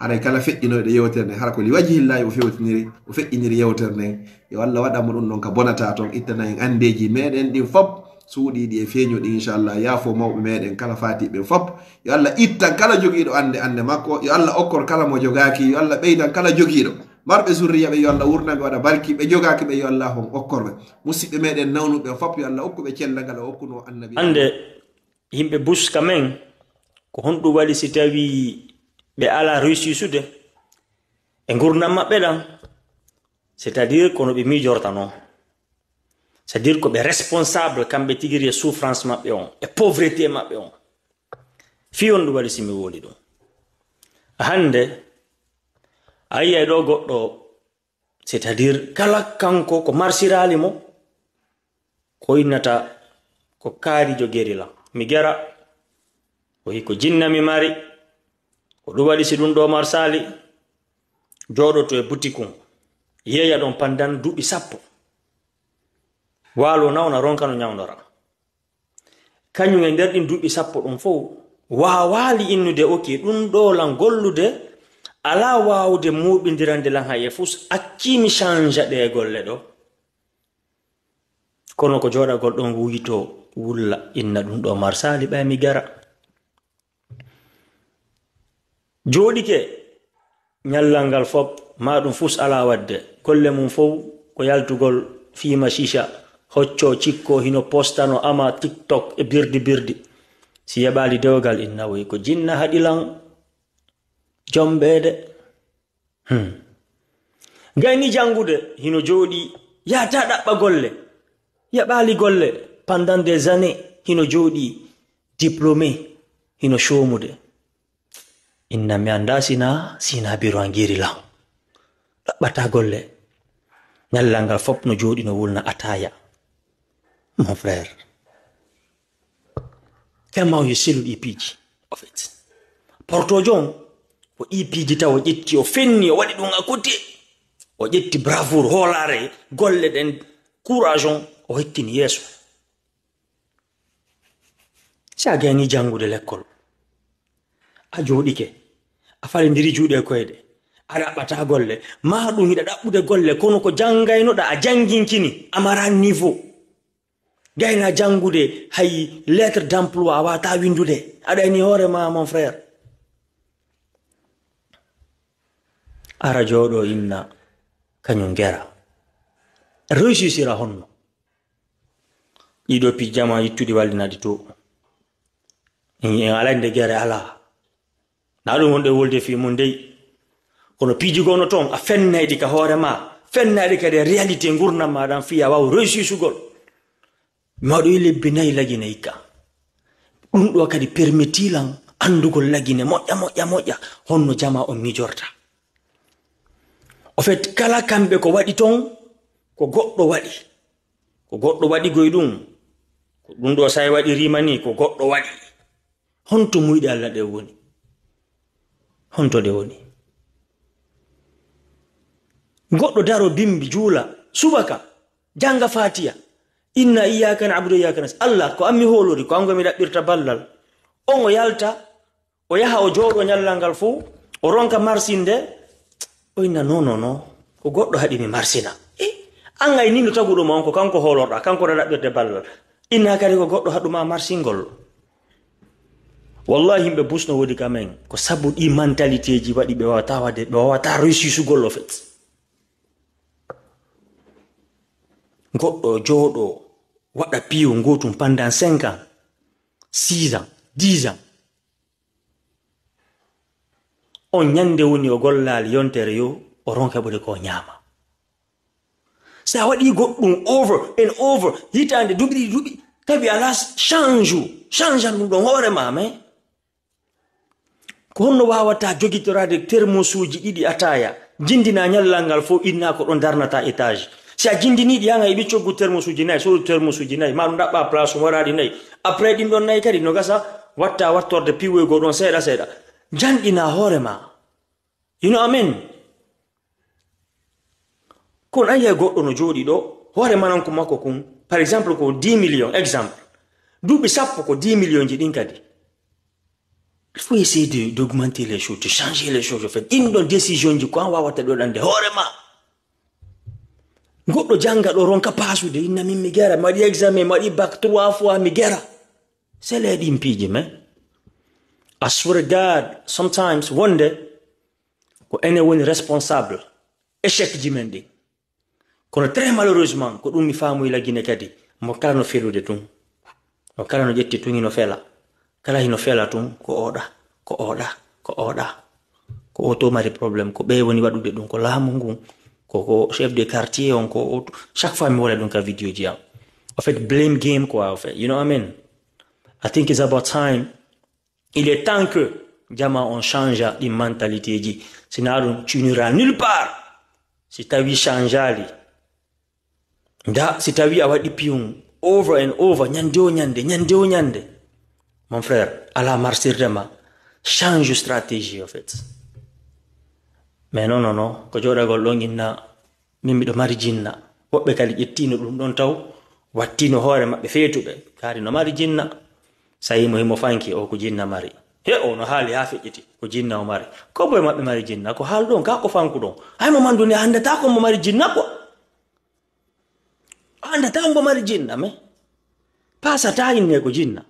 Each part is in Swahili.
haray kala feƴƴinoyɗo yewtere nde hara ko liwajihillahi o fewtiniri o feƴƴiniri yewtere nden yo allah waɗanmo ɗum noon ka bonata toon ittana en andeji meɗen ɗin fop suuɗi ɗi e feñoɗi inchallah yaafo mawɓe meɗen kala fatiɓe fop yo allah ittan kala jogiiɗo ande ande makko yo allah okkor kala mo jogaki yo allah ɓeydan kala jogiiɗo marɓe surriya ɓe yo allah wurnaɓe waɗa barki ɓe jogaki ɓe yo allah hon okkorɓe musidɓe meɗen nawnuɓe fop yo allah okkuɓe cella ngal o okkuno annabi ande yimɓe buska men ko honɗum waɗi si tawi ɓe ala réussisude e gurdam maɓɓe ɗam c'est à dire kono ɓe mijortano c'est à dire ko ɓe responsable kamɓe tigiri e souffrance maɓɓe on e pauvreté maɓɓe on fi on ɗum waɗi simi woli ɗum hande a yiyay ɗo goɗɗo c'est à dire kala kanko ko marsirali mo ko innata ko kaari jogeri la mi gera o hi ko jinna mari ko ɗum waɗi si ɗum ɗo mar sali joɗoto e boutique um yeeya ɗon pandan duuɓi sappo waalo nawna ronka no ñawdora kañum e nder ɗin duuɓi sappo ɗum fo wawali innude oki ɗum ɗolan gollude ala wawde muɓidirande lan haye fus accimi change ɗe golle ɗo kono ko joɗagol ɗon wuyito wulla inna ɗum ɗo mar sali ɓami gara joɗike ñallal ngal fop ma ɗum fus ala wadde golle mum fof ko yaltugol fima chicha hocco cikko hino postano ama tiktok e birdi birdi si yeɓali dewgal inna woyi ko jinna haɗilan jomɓede hmm. gayni jangude hino joɗi yata ɗaɓɓa golle yeɓali golle pendant des années hino joɗi diplomé hino comude innami'anda sina sina birowangirila ɗaɓɓata golle ñallal ngal fop no jooɗi no wulna ataya mon frère fema o yo sellu ɗipiji o feti portojo o ɗipiji taw o ƴetti o fenni o waɗi ɗum akuti o ƴetti bravour hoolare golle ɗen courage on o hettini yeeso si a gani jangude l' école a jooɗike afare ndiri juuɗe koyɗe aɗa haɓata golle ma ɗum hiɗa ɗaɓɓude golle kono ko janngaynoɗa a jannginkini a mara niveau gayna janngude hay lettre d' emploi a wata windude aɗa ni hoore ma mon frère ara jooɗo inna kañum gera réussira honno ɗiɗo pijjama yittuɗi wallinaɗi to en alande gere ala na ɗum wonɗo wolde fi mum ndeyi kono piijigono gowno toon a fennaydi ka hoore ma fennaydi kadi e réalité gurdam maɗam fiya waw réussisugol maɗo lebbi nayi laginayi ka ɗum ɗo kadi permitilan andugol lagine moƴƴa moƴƴa moƴƴa honno jama on mijorta o fait kala kamɓe ko waɗi ton ko goɗɗo waɗi ko goɗɗo waɗi goye ɗum ko ɗum ɗo sa waɗi rima ko goɗɗo waɗi honto muyɗe allah ɗe woni woni goddo daro bimbi jula subaka janga fatia, inna iyyaka nabudu iyyaka nasta'in allah ko ammi holori ko ango mi ɗaɓɓirta ballal on o yalta o yaha o jooɗo ñallal ngal fuu o ronka marsinde o inna no no ko hadi mi marsina eh an ay ni no taguɗuma on ko kanko holorda kanko ɗa ɗaɓɓirde ballal inna kare ko goɗɗo haɗuma marsingol wallahi yimɓe busno wodi kamen ko sabu ɗi mentalité ji waɗi ɓe wawata wade ɓe wawata réussisu gollo fait goɗɗo jooɗo waɗa piwo gotum pendant cinq ans six ans dix ans on ñande woni o gollal yontere yo o ron heɓude ko ñama sa waɗi goɗɗum over and over hitande duɓi ɗi duɓi kabi alas change change an ɗum ɗon hoore mame eh? ko honno wawata jogitorade termosuji idi ataya jindina nyallangal fo inna ko don darnata etage si a jindini di a ibi chogu termosuji nay so termosuji nay ma ndaba place mo radi nay après din don nay kadi no gasa watta piwe go don seda seda jandina horema you know amen kon an go don no do ɗo hoore ko makko kun par exemple ko 10 million exemple dubi sappo ko 10 million ji ɗin kadi il faut essayer d'augmenter les choses, de changer les choses. Fait. In ɗon décision ji ko an wawata ɗoɗande hoorema goɗɗo janga ɗo ronka pasude inna min mi gera M'a waɗi examen m'a waɗi bac trois fois mi gera c'est les ɗimpiji mais I God sometimes wonde ko ene woni responsable échec du monde. Qu'on très malheureusement ko ɗum mi famuyi laggine kadi mo kala no felude tun mo kala no ƴetti tun ino fela kala hino fela tun ko oda ko oda ko oda ko oto mari problem ko be woni wadude ɗum ko laamu ngun ko chef de quartier on ko oto chaque fois mi wala ɗum ka video ji am en fait blame game quoi en fait you know what I mean I think it's about time il est temps que jama on change di mentalité ji sina ɗum tunira nulle part si ta tawi changeali da si ta a awadi piyum over and over ñande nyande ñande nyande Mon frère, à Allah martyr dema, change stratégie en fait. mais non non non Quand ko joɗagol ɗon inna min miɗo mari jinna woɓɓe kadi ƴettino ɗum ɗon taw wattino hoore maɓɓe feetuɓe kaari no mari jinna sayimo himo fanki o ko jinna mari he o no hali hafi feƴƴiti ko jinna o mari ko boye maɓɓe mari jinna ko hal don, ka ko fanku don. ay mo mandu nde anndata ko mo mari jinna ko anndata mbo mari jinna me pasata inne ko jinna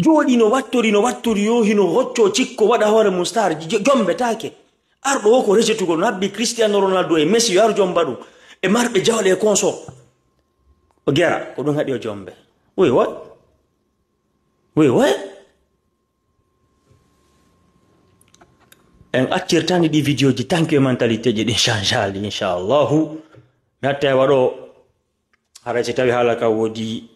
jooɗi no wattori no wattori yo hino hocco cikko waɗa hoore mum star jombetake arɗo o ko rejetugo no habbi cristiano ronaldo e messi yo ar jomba ɗum e marɓe jawle e conso o gera ko ɗum haɗi o jombe oui what oui what en accirtani ɗi vidéo ji tanki e mentalité ji ɗin changeali inchallahu mi hatta e waɗo haray si tawi haala ka woodi